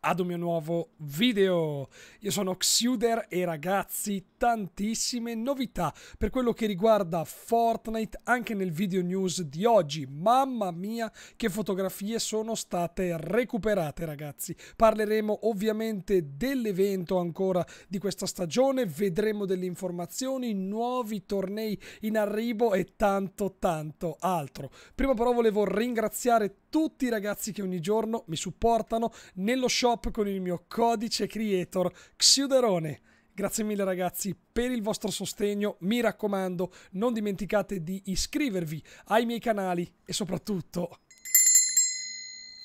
ad un mio nuovo video. Io sono Xuder e ragazzi, tantissime novità per quello che riguarda Fortnite anche nel video news di oggi. Mamma mia, che fotografie sono state recuperate, ragazzi. Parleremo ovviamente dell'evento ancora di questa stagione, vedremo delle informazioni, nuovi tornei in arrivo e tanto tanto altro. Prima però volevo ringraziare tutti i ragazzi che ogni giorno mi supportano nello shop con il mio codice creator Xiuderone. Grazie mille ragazzi per il vostro sostegno, mi raccomando non dimenticate di iscrivervi ai miei canali e soprattutto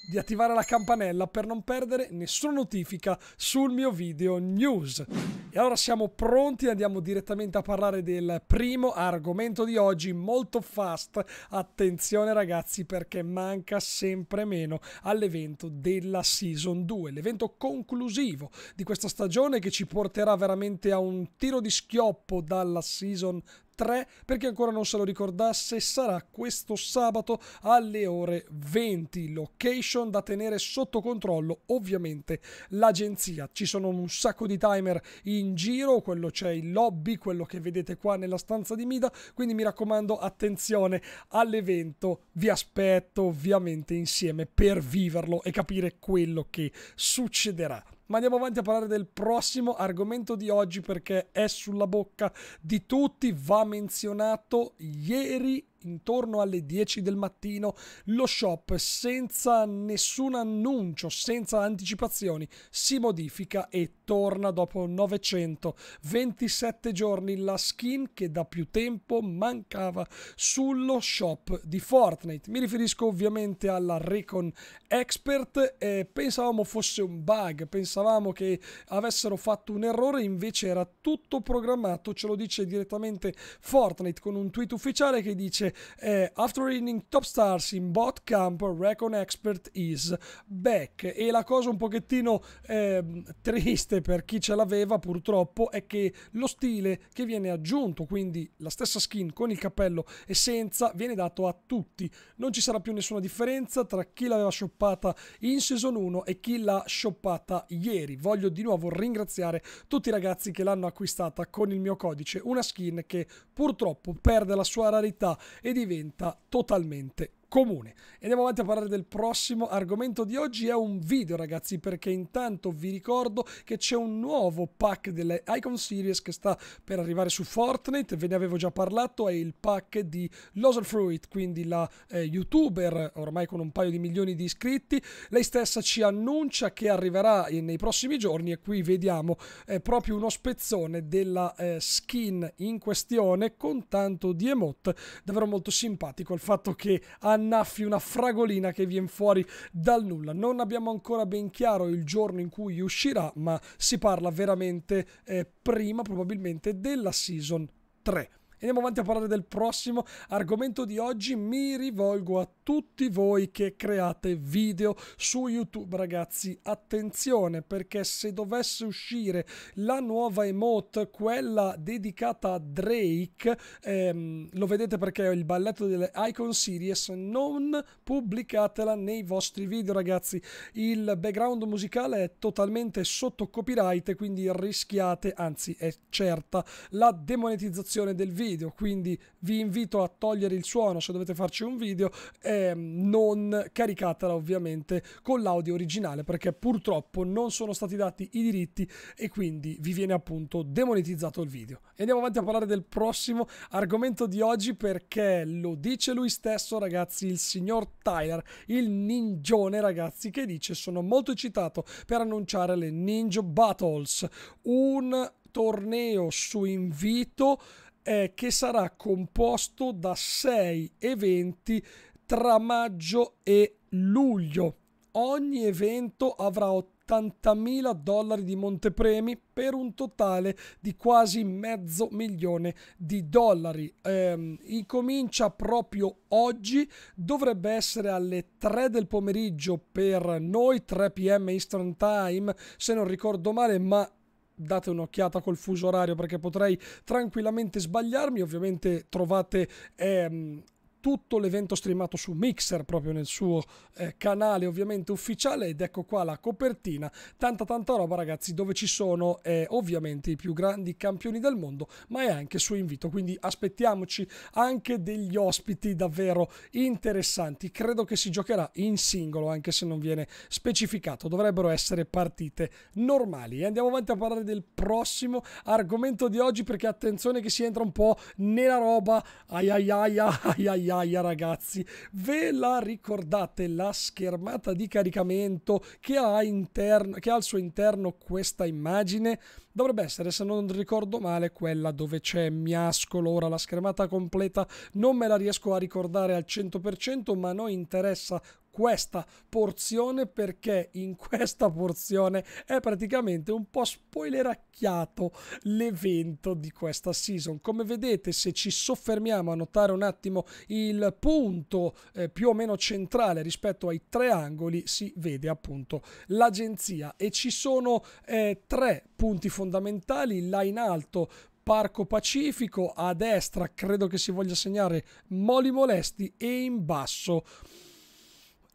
di attivare la campanella per non perdere nessuna notifica sul mio video news. E allora siamo pronti, andiamo direttamente a parlare del primo argomento di oggi, molto fast. Attenzione ragazzi perché manca sempre meno all'evento della Season 2, l'evento conclusivo di questa stagione che ci porterà veramente a un tiro di schioppo dalla Season 2. 3 perché ancora non se lo ricordasse sarà questo sabato alle ore 20 location da tenere sotto controllo ovviamente l'agenzia ci sono un sacco di timer in giro quello c'è in lobby quello che vedete qua nella stanza di Mida quindi mi raccomando attenzione all'evento vi aspetto ovviamente insieme per viverlo e capire quello che succederà ma andiamo avanti a parlare del prossimo argomento di oggi perché è sulla bocca di tutti, va menzionato ieri intorno alle 10 del mattino lo shop senza nessun annuncio, senza anticipazioni, si modifica e torna dopo 927 giorni la skin che da più tempo mancava sullo shop di Fortnite. Mi riferisco ovviamente alla Recon Expert, eh, pensavamo fosse un bug, pensavamo che avessero fatto un errore, invece era tutto programmato, ce lo dice direttamente Fortnite con un tweet ufficiale che dice eh, After Inning Top Stars in Bot Camp Recon Expert is back e la cosa un pochettino eh, triste per chi ce l'aveva purtroppo è che lo stile che viene aggiunto quindi la stessa skin con il cappello e senza viene dato a tutti non ci sarà più nessuna differenza tra chi l'aveva shoppata in season 1 e chi l'ha shoppata ieri voglio di nuovo ringraziare tutti i ragazzi che l'hanno acquistata con il mio codice una skin che purtroppo perde la sua rarità e diventa totalmente comune. andiamo avanti a parlare del prossimo argomento di oggi, è un video ragazzi, perché intanto vi ricordo che c'è un nuovo pack delle Icon Series che sta per arrivare su Fortnite, ve ne avevo già parlato, è il pack di Losel Fruit, quindi la eh, youtuber ormai con un paio di milioni di iscritti, lei stessa ci annuncia che arriverà nei prossimi giorni e qui vediamo eh, proprio uno spezzone della eh, skin in questione con tanto di emote, davvero molto simpatico il fatto che hanno annaffi una fragolina che viene fuori dal nulla. Non abbiamo ancora ben chiaro il giorno in cui uscirà, ma si parla veramente eh, prima probabilmente della season 3. Andiamo avanti a parlare del prossimo argomento di oggi. Mi rivolgo a tutti voi che create video su YouTube, ragazzi. Attenzione perché se dovesse uscire la nuova emote, quella dedicata a Drake, ehm, lo vedete perché è il balletto delle Icon Series, non pubblicatela nei vostri video, ragazzi. Il background musicale è totalmente sotto copyright, quindi rischiate, anzi è certa, la demonetizzazione del video video, quindi vi invito a togliere il suono se dovete farci un video, ehm, non caricatela ovviamente con l'audio originale perché purtroppo non sono stati dati i diritti e quindi vi viene appunto demonetizzato il video. E andiamo avanti a parlare del prossimo argomento di oggi perché lo dice lui stesso ragazzi, il signor Tyler, il ninjone ragazzi, che dice sono molto eccitato per annunciare le Ninja Battles, un torneo su invito eh, che sarà composto da sei eventi tra maggio e luglio. Ogni evento avrà 80.000 dollari di montepremi per un totale di quasi mezzo milione di dollari. Ehm, incomincia proprio oggi, dovrebbe essere alle 3 del pomeriggio per noi, 3 pm Eastern Time, se non ricordo male, ma date un'occhiata col fuso orario perché potrei tranquillamente sbagliarmi. Ovviamente trovate ehm, tutto l'evento streamato su Mixer proprio nel suo eh, canale ovviamente ufficiale ed ecco qua la copertina tanta tanta roba ragazzi dove ci sono eh, ovviamente i più grandi campioni del mondo ma è anche su invito quindi aspettiamoci anche degli ospiti davvero interessanti credo che si giocherà in singolo anche se non viene specificato dovrebbero essere partite normali e andiamo avanti a parlare del prossimo argomento di oggi perché attenzione che si entra un po' nella roba ai ai ai ai ai ai migliaia ragazzi. Ve la ricordate la schermata di caricamento che ha, interno, che ha al suo interno questa immagine? dovrebbe essere, se non ricordo male, quella dove c'è Miascolo. Ora la schermata completa non me la riesco a ricordare al 100%, ma noi interessa questa porzione perché in questa porzione è praticamente un po' spoileracchiato l'evento di questa season. Come vedete se ci soffermiamo a notare un attimo il punto eh, più o meno centrale rispetto ai tre angoli si vede appunto l'agenzia e ci sono eh, tre punti fondamentali, là in alto Parco Pacifico, a destra credo che si voglia segnare Moli Molesti e in basso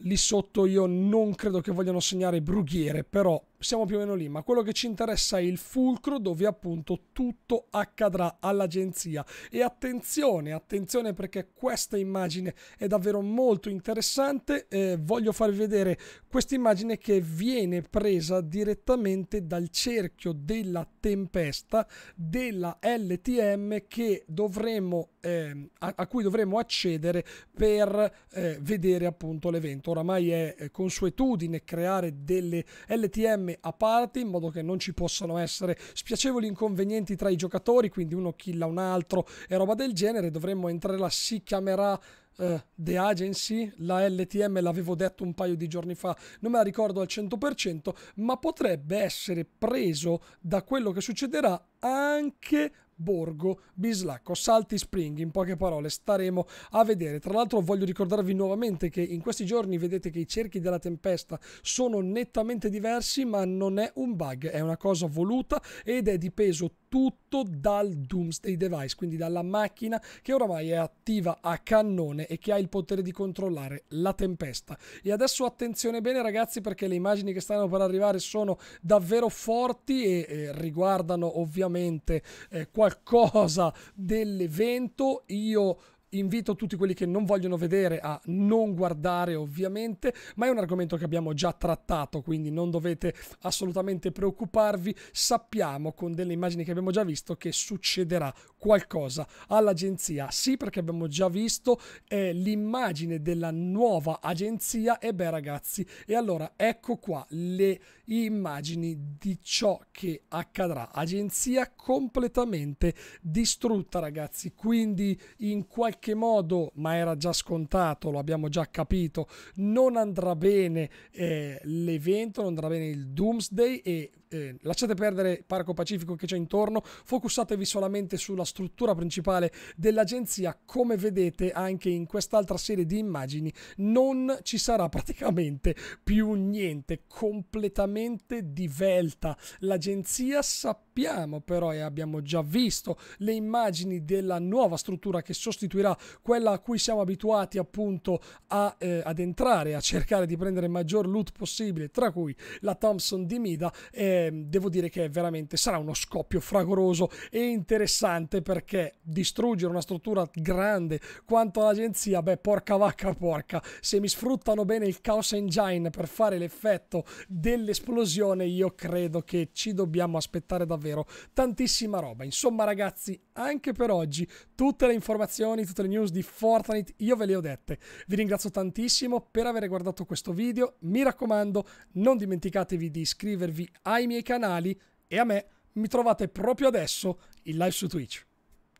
lì sotto io non credo che vogliano segnare Brughiere, però siamo più o meno lì, ma quello che ci interessa è il fulcro dove appunto tutto accadrà all'agenzia. E attenzione, attenzione perché questa immagine è davvero molto interessante. Eh, voglio farvi vedere questa immagine che viene presa direttamente dal cerchio della tempesta della LTM che dovremo, eh, a, a, cui dovremo accedere per eh, vedere appunto l'evento. Oramai è eh, consuetudine creare delle LTM sistemi a parte in modo che non ci possano essere spiacevoli inconvenienti tra i giocatori, quindi uno killa un altro e roba del genere. Dovremmo entrare, si chiamerà Uh, The Agency, la LTM l'avevo detto un paio di giorni fa, non me la ricordo al 100%, ma potrebbe essere preso da quello che succederà anche Borgo Bislacco, Salti Spring, in poche parole staremo a vedere. Tra l'altro voglio ricordarvi nuovamente che in questi giorni vedete che i cerchi della tempesta sono nettamente diversi, ma non è un bug, è una cosa voluta ed è dipeso tutto dal Doomsday Device, quindi dalla macchina che oramai è attiva a cannone e che ha il potere di controllare la tempesta. E adesso attenzione bene ragazzi perché le immagini che stanno per arrivare sono davvero forti e, e riguardano ovviamente veramente eh, qualcosa dell'evento. Io invito tutti quelli che non vogliono vedere a non guardare ovviamente, ma è un argomento che abbiamo già trattato, quindi non dovete assolutamente preoccuparvi, sappiamo con delle immagini che abbiamo già visto che succederà qualcosa all'agenzia? Sì, perché abbiamo già visto eh, l'immagine della nuova agenzia. E beh, ragazzi, e allora ecco qua le immagini di ciò che accadrà. Agenzia completamente distrutta, ragazzi. Quindi, in qualche modo, ma era già scontato, lo abbiamo già capito, non andrà bene eh, l'evento, non andrà bene il Doomsday. E eh, lasciate perdere Parco Pacifico che c'è intorno, focussatevi solamente sulla struttura principale dell'agenzia, come vedete anche in quest'altra serie di immagini, non ci sarà praticamente più niente, completamente divelta. L'agenzia sapeva sappiamo però e abbiamo già visto le immagini della nuova struttura che sostituirà quella a cui siamo abituati appunto a, eh, ad entrare, a cercare di prendere maggior loot possibile, tra cui la Thompson di Mida, eh, devo dire che veramente sarà uno scoppio fragoroso e interessante perché distruggere una struttura grande quanto l'agenzia, beh porca vacca porca, se mi sfruttano bene il Chaos Engine per fare l'effetto dell'esplosione io credo che ci dobbiamo aspettare davvero davvero tantissima roba. Insomma ragazzi, anche per oggi tutte le informazioni, tutte le news di Fortnite io ve le ho dette. Vi ringrazio tantissimo per aver guardato questo video. Mi raccomando, non dimenticatevi di iscrivervi ai miei canali e a me mi trovate proprio adesso in live su Twitch.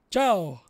Ciao!